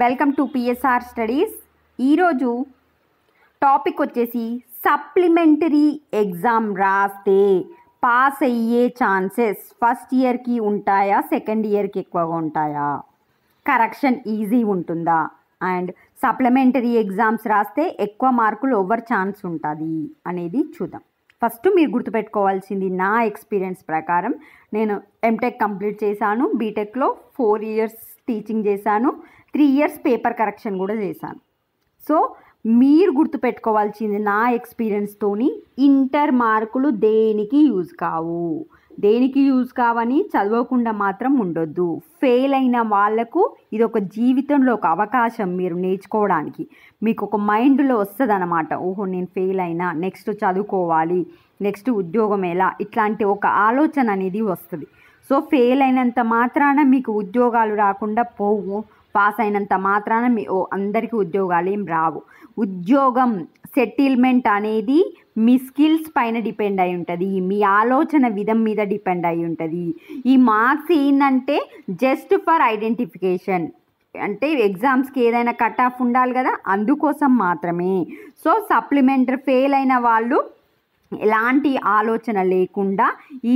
Welcome to PSR studies ఈరోజు topic వచ్చేసి supplementary exam రాస్తే పాస్ అయ్యే ఛాన్సెస్ ఫస్ట్ ఇయర్కి ఉంటాయా సెకండ్ ఇయర్కి ఎక్కువగా ఉంటాయా కరెక్షన్ ఈజీ ఉంటుందా అండ్ సప్లిమెంటరీ ఎగ్జామ్స్ రాస్తే ఎక్కువ మార్కులు ఓవర్ ఛాన్స్ ఉంటుంది అనేది చూద్దాం ఫస్ట్ మీరు గుర్తుపెట్టుకోవాల్సింది నా ఎక్స్పీరియన్స్ ప్రకారం నేను ఎంటెక్ కంప్లీట్ చేశాను బీటెక్లో ఫోర్ ఇయర్స్ టీచింగ్ చేశాను త్రీ ఇయర్స్ పేపర్ కరెక్షన్ కూడా చేశాను సో మీరు గుర్తుపెట్టుకోవాల్సింది నా ఎక్స్పీరియన్స్తోని ఇంటర్ మార్కులు దేనికి యూజ్ కావు దేనికి యూజ్ కావని చదవకుండా మాత్రం ఉండొద్దు ఫెయిల్ అయిన వాళ్లకు ఇది ఒక జీవితంలో ఒక అవకాశం మీరు నేర్చుకోవడానికి మీకు ఒక మైండ్లో వస్తుంది అనమాట ఓహో నేను ఫెయిల్ అయినా నెక్స్ట్ చదువుకోవాలి నెక్స్ట్ ఉద్యోగం ఎలా ఇట్లాంటి ఒక ఆలోచన అనేది వస్తుంది సో ఫెయిల్ అయినంత మాత్రాన మీకు ఉద్యోగాలు రాకుండా పోవు పాస్ అయినంత మాత్రాన మీ ఓ అందరికీ ఉద్యోగాలు ఏం రావు ఉద్యోగం సెటిల్మెంట్ అనేది మీ స్కిల్స్ పైన డిపెండ్ అయి ఉంటుంది మీ ఆలోచన విధం మీద డిపెండ్ అయి ఉంటుంది ఈ మార్క్స్ ఏంటంటే జస్ట్ ఫర్ ఐడెంటిఫికేషన్ అంటే ఎగ్జామ్స్కి ఏదైనా కట్ ఆఫ్ ఉండాలి కదా అందుకోసం మాత్రమే సో సప్లిమెంటరీ ఫెయిల్ అయిన వాళ్ళు ఎలాంటి ఆలోచన లేకుండా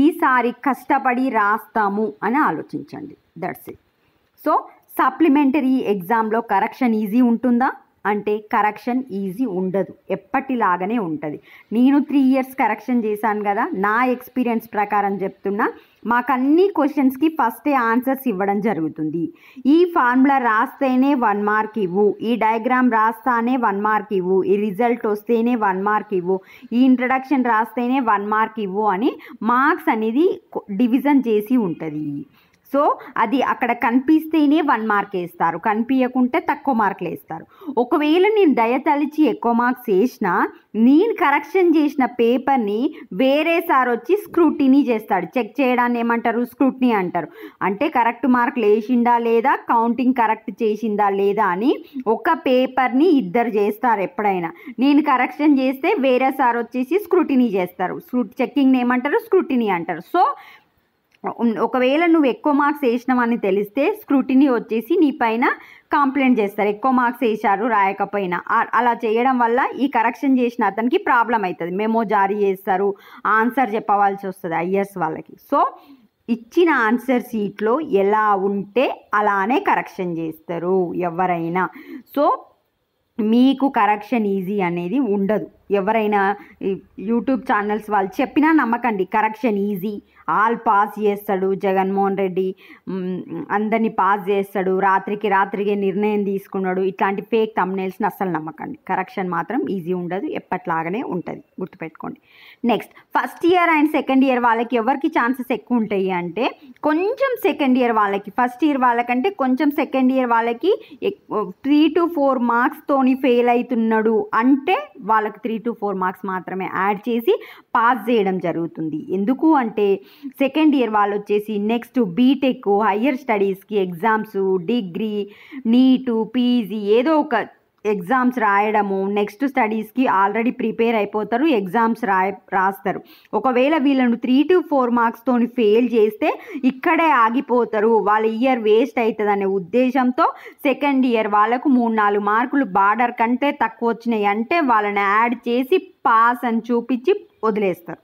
ఈసారి కష్టపడి రాస్తాము అని ఆలోచించండి దట్స్ ఇట్ సో సప్లిమెంటరీ ఎగ్జామ్లో కరెక్షన్ ఈజీ ఉంటుందా అంటే కరెక్షన్ ఈజీ ఉండదు ఎప్పటిలాగానే ఉంటుంది నేను త్రీ ఇయర్స్ కరెక్షన్ చేశాను కదా నా ఎక్స్పీరియన్స్ ప్రకారం చెప్తున్నా మాకు అన్ని క్వశ్చన్స్కి ఫస్టే ఆన్సర్స్ ఇవ్వడం జరుగుతుంది ఈ ఫార్ములా రాస్తేనే వన్ మార్క్ ఇవ్వు ఈ డయాగ్రామ్ రాస్తానే వన్ మార్క్ ఇవ్వు ఈ రిజల్ట్ వస్తేనే వన్ మార్క్ ఇవ్వు ఈ ఇంట్రడక్షన్ రాస్తేనే వన్ మార్క్ ఇవ్వు అని మార్క్స్ అనేది డివిజన్ చేసి ఉంటుంది సో అది అక్కడ కనిపిస్తేనే వన్ మార్క్ వేస్తారు కనిపించకుంటే తక్కువ మార్కులు వేస్తారు ఒకవేళ నేను దయతలిచి ఎక్కువ మార్క్స్ వేసినా నేను కరెక్షన్ చేసిన పేపర్ని వేరే సార్ వచ్చి స్క్రూటినీ చేస్తాడు చెక్ చేయడాన్ని ఏమంటారు స్క్రూటినీ అంటారు అంటే కరెక్ట్ మార్కులు వేసిందా లేదా కౌంటింగ్ కరెక్ట్ చేసిందా లేదా అని ఒక పేపర్ని ఇద్దరు చేస్తారు ఎప్పుడైనా నేను కరెక్షన్ చేస్తే వేరే సార్ వచ్చేసి స్క్రూటినీ చేస్తారు చెక్కింగ్ని ఏమంటారు స్క్రూటినీ అంటారు సో ఒకవేళ నువ్వు ఎక్కువ మార్క్స్ వేసినావని తెలిస్తే స్క్రూటినీ వచ్చేసి నీ పైన కంప్లైంట్ చేస్తారు ఎక్కువ మార్క్స్ వేశారు రాయకపోయినా అలా చేయడం వల్ల ఈ కరెక్షన్ చేసిన అతనికి ప్రాబ్లం అవుతుంది మెమో జారీ చేస్తారు ఆన్సర్ చెప్పవలసి వస్తుంది ఐఎస్ వాళ్ళకి సో ఇచ్చిన ఆన్సర్ సీట్లో ఎలా ఉంటే అలానే కరెక్షన్ చేస్తారు ఎవరైనా సో మీకు కరెక్షన్ ఈజీ అనేది ఉండదు ఎవరైనా యూట్యూబ్ ఛానల్స్ వాళ్ళు చెప్పినా నమ్మకండి కరెక్షన్ ఈజీ ఆల్ పాస్ చేస్తాడు జగన్మోహన్ రెడ్డి అందరినీ పాస్ చేస్తాడు రాత్రికి రాత్రికే నిర్ణయం తీసుకున్నాడు ఇట్లాంటి ఫేక్ తమ్నేల్స్ని అస్సలు నమ్మకండి కరెక్షన్ మాత్రం ఈజీ ఉండదు ఎప్పట్లాగానే ఉంటుంది గుర్తుపెట్టుకోండి next first year and second year వాళ్ళకి ఎవరికి ఛాన్సెస్ ఎక్కువ ఉంటాయి అంటే కొంచెం సెకండ్ ఇయర్ వాళ్ళకి ఫస్ట్ ఇయర్ వాళ్ళకంటే కొంచెం సెకండ్ ఇయర్ వాళ్ళకి త్రీ టు ఫోర్ మార్క్స్తోని ఫెయిల్ అవుతున్నాడు అంటే వాళ్ళకి త్రీ టు ఫోర్ మార్క్స్ మాత్రమే యాడ్ చేసి పాస్ చేయడం జరుగుతుంది ఎందుకు అంటే సెకండ్ ఇయర్ వాళ్ళు వచ్చేసి నెక్స్ట్ బీటెక్ హయ్యర్ స్టడీస్కి ఎగ్జామ్స్ డిగ్రీ నీటు పీజీ ఏదో ఒక ఎగ్జామ్స్ రాయడము నెక్స్ట్ స్టడీస్కి ఆల్రెడీ ప్రిపేర్ అయిపోతారు ఎగ్జామ్స్ రాయ రాస్తారు ఒకవేళ వీళ్ళను త్రీ టు ఫోర్ మార్క్స్తో ఫెయిల్ చేస్తే ఇక్కడే ఆగిపోతారు వాళ్ళ ఇయర్ వేస్ట్ అవుతుంది అనే ఉద్దేశంతో సెకండ్ ఇయర్ వాళ్ళకు మూడు నాలుగు మార్కులు బార్డర్ కంటే తక్కువ వచ్చినాయి అంటే వాళ్ళని యాడ్ చేసి పాస్ అని చూపించి వదిలేస్తారు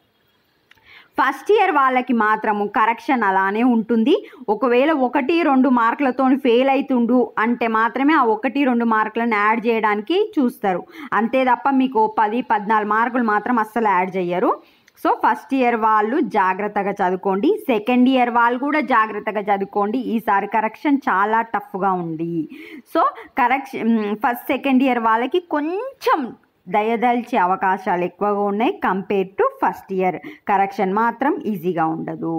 ఫస్ట్ ఇయర్ వాళ్ళకి మాత్రము కరెక్షన్ అలానే ఉంటుంది ఒకవేళ ఒకటి రెండు మార్కులతో ఫెయిల్ అవుతుండు అంటే మాత్రమే ఆ ఒకటి రెండు మార్కులను యాడ్ చేయడానికి చూస్తారు అంతే తప్ప మీకు పది పద్నాలుగు మార్కులు మాత్రం అస్సలు యాడ్ చేయరు సో ఫస్ట్ ఇయర్ వాళ్ళు జాగ్రత్తగా చదువుకోండి సెకండ్ ఇయర్ వాళ్ళు కూడా జాగ్రత్తగా చదువుకోండి ఈసారి కరెక్షన్ చాలా టఫ్గా ఉంది so correction first second year వాళ్ళకి కొంచెం దయదలిచే అవకాశాలు ఎక్కువగా ఉన్నాయి compare to first year correction మాత్రం ఈజీగా ఉండదు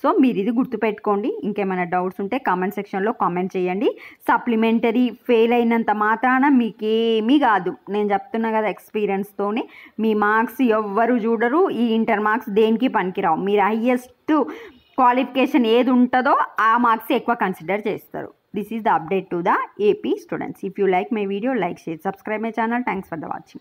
సో మీరు ఇది గుర్తుపెట్టుకోండి ఇంకేమైనా డౌట్స్ ఉంటే కామెంట్ సెక్షన్లో కామెంట్ చేయండి సప్లిమెంటరీ ఫెయిల్ అయినంత మాత్రాన మీకేమీ కాదు నేను చెప్తున్నా కదా ఎక్స్పీరియన్స్తోనే మీ మార్క్స్ ఎవ్వరు చూడరు ఈ ఇంటర్ మార్క్స్ దేనికి పనికిరావు మీరు హయ్యెస్ట్ క్వాలిఫికేషన్ ఏది ఉంటుందో ఆ మార్క్స్ ఎక్కువ కన్సిడర్ చేస్తారు This is the update to the AP students. If you like my video, like, share, subscribe my channel. Thanks for the watching.